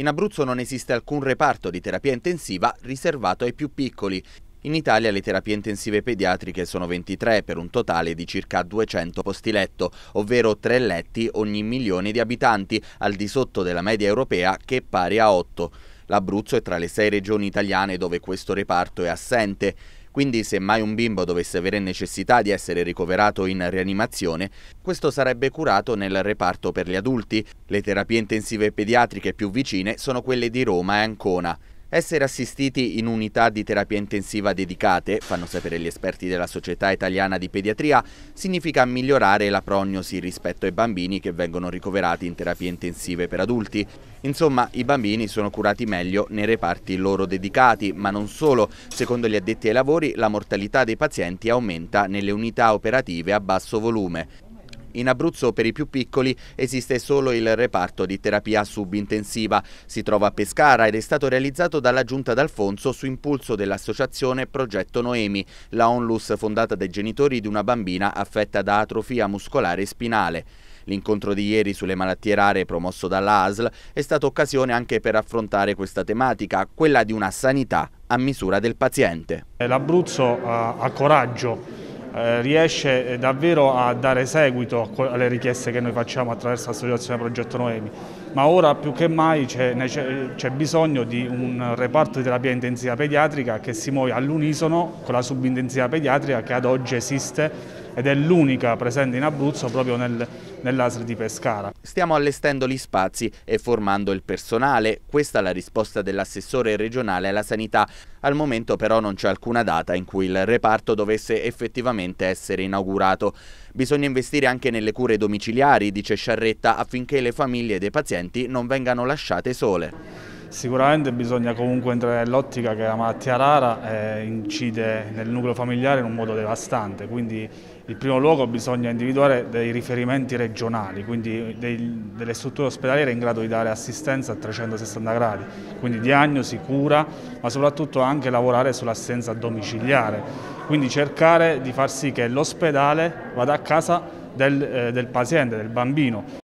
In Abruzzo non esiste alcun reparto di terapia intensiva riservato ai più piccoli. In Italia le terapie intensive pediatriche sono 23 per un totale di circa 200 posti letto, ovvero 3 letti ogni milione di abitanti, al di sotto della media europea che è pari a 8. L'Abruzzo è tra le 6 regioni italiane dove questo reparto è assente. Quindi se mai un bimbo dovesse avere necessità di essere ricoverato in rianimazione, questo sarebbe curato nel reparto per gli adulti. Le terapie intensive pediatriche più vicine sono quelle di Roma e Ancona. Essere assistiti in unità di terapia intensiva dedicate, fanno sapere gli esperti della Società Italiana di Pediatria, significa migliorare la prognosi rispetto ai bambini che vengono ricoverati in terapie intensive per adulti. Insomma, i bambini sono curati meglio nei reparti loro dedicati, ma non solo. Secondo gli addetti ai lavori, la mortalità dei pazienti aumenta nelle unità operative a basso volume. In Abruzzo per i più piccoli esiste solo il reparto di terapia subintensiva. Si trova a Pescara ed è stato realizzato dalla Giunta d'Alfonso su impulso dell'associazione Progetto Noemi, la onlus fondata dai genitori di una bambina affetta da atrofia muscolare spinale. L'incontro di ieri sulle malattie rare promosso dalla ASL è stata occasione anche per affrontare questa tematica, quella di una sanità a misura del paziente. L'Abruzzo ha coraggio eh, riesce eh, davvero a dare seguito alle richieste che noi facciamo attraverso l'associazione Progetto Noemi, ma ora più che mai c'è bisogno di un reparto di terapia intensiva pediatrica che si muove all'unisono con la subintensiva pediatrica che ad oggi esiste ed è l'unica presente in Abruzzo proprio nel, nell'ASL di Pescara. Stiamo allestendo gli spazi e formando il personale, questa è la risposta dell'assessore regionale alla sanità. Al momento però non c'è alcuna data in cui il reparto dovesse effettivamente essere inaugurato. Bisogna investire anche nelle cure domiciliari, dice Sciarretta, affinché le famiglie dei pazienti non vengano lasciate sole. Sicuramente bisogna comunque entrare nell'ottica che la malattia rara eh, incide nel nucleo familiare in un modo devastante, quindi in primo luogo bisogna individuare dei riferimenti regionali, quindi dei, delle strutture ospedaliere in grado di dare assistenza a 360 gradi, quindi diagnosi, cura, ma soprattutto anche lavorare sull'assistenza domiciliare, quindi cercare di far sì che l'ospedale vada a casa del, eh, del paziente, del bambino.